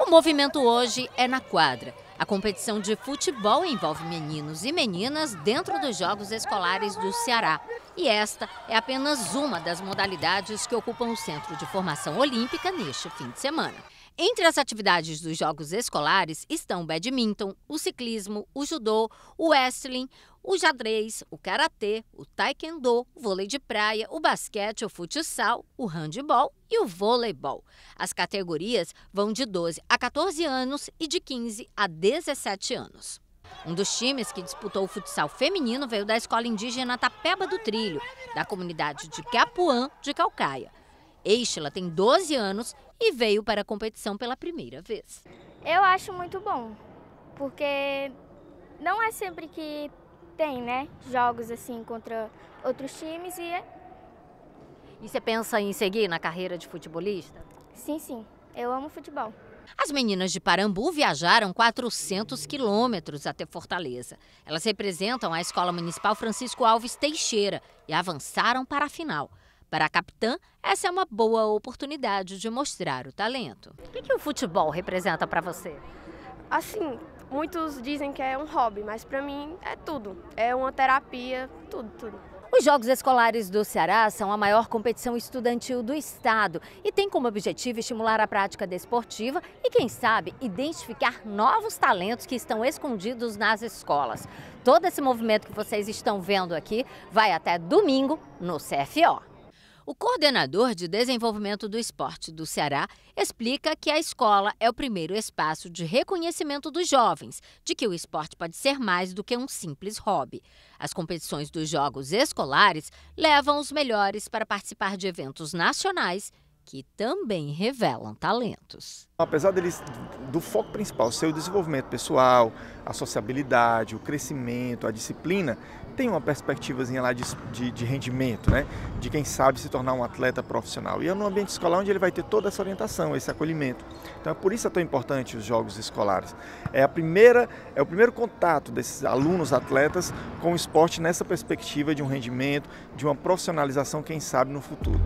O movimento hoje é na quadra. A competição de futebol envolve meninos e meninas dentro dos Jogos Escolares do Ceará. E esta é apenas uma das modalidades que ocupam o Centro de Formação Olímpica neste fim de semana. Entre as atividades dos jogos escolares estão o badminton, o ciclismo, o judô, o wrestling, o xadrez, o karatê, o taekwondo, o vôlei de praia, o basquete, o futsal, o handebol e o voleibol. As categorias vão de 12 a 14 anos e de 15 a 17 anos. Um dos times que disputou o futsal feminino veio da escola indígena Tapeba do Trilho, da comunidade de Capuã de Calcaia. Eichela tem 12 anos e veio para a competição pela primeira vez. Eu acho muito bom, porque não é sempre que tem, né, jogos assim contra outros times e é E você pensa em seguir na carreira de futebolista? Sim, sim. Eu amo futebol. As meninas de Parambu viajaram 400 quilômetros até Fortaleza. Elas representam a Escola Municipal Francisco Alves Teixeira e avançaram para a final. Para a capitã, essa é uma boa oportunidade de mostrar o talento. O que, que o futebol representa para você? Assim, muitos dizem que é um hobby, mas para mim é tudo. É uma terapia, tudo, tudo. Os Jogos Escolares do Ceará são a maior competição estudantil do estado e tem como objetivo estimular a prática desportiva e, quem sabe, identificar novos talentos que estão escondidos nas escolas. Todo esse movimento que vocês estão vendo aqui vai até domingo no CFO. O coordenador de desenvolvimento do esporte do Ceará explica que a escola é o primeiro espaço de reconhecimento dos jovens, de que o esporte pode ser mais do que um simples hobby. As competições dos jogos escolares levam os melhores para participar de eventos nacionais que também revelam talentos. Apesar deles, do foco principal ser o desenvolvimento pessoal, a sociabilidade, o crescimento, a disciplina, tem uma perspectivazinha lá de, de, de rendimento, né? de quem sabe se tornar um atleta profissional. E é no ambiente escolar onde ele vai ter toda essa orientação, esse acolhimento. Então é por isso é tão importante os jogos escolares. É, a primeira, é o primeiro contato desses alunos atletas com o esporte nessa perspectiva de um rendimento, de uma profissionalização, quem sabe, no futuro.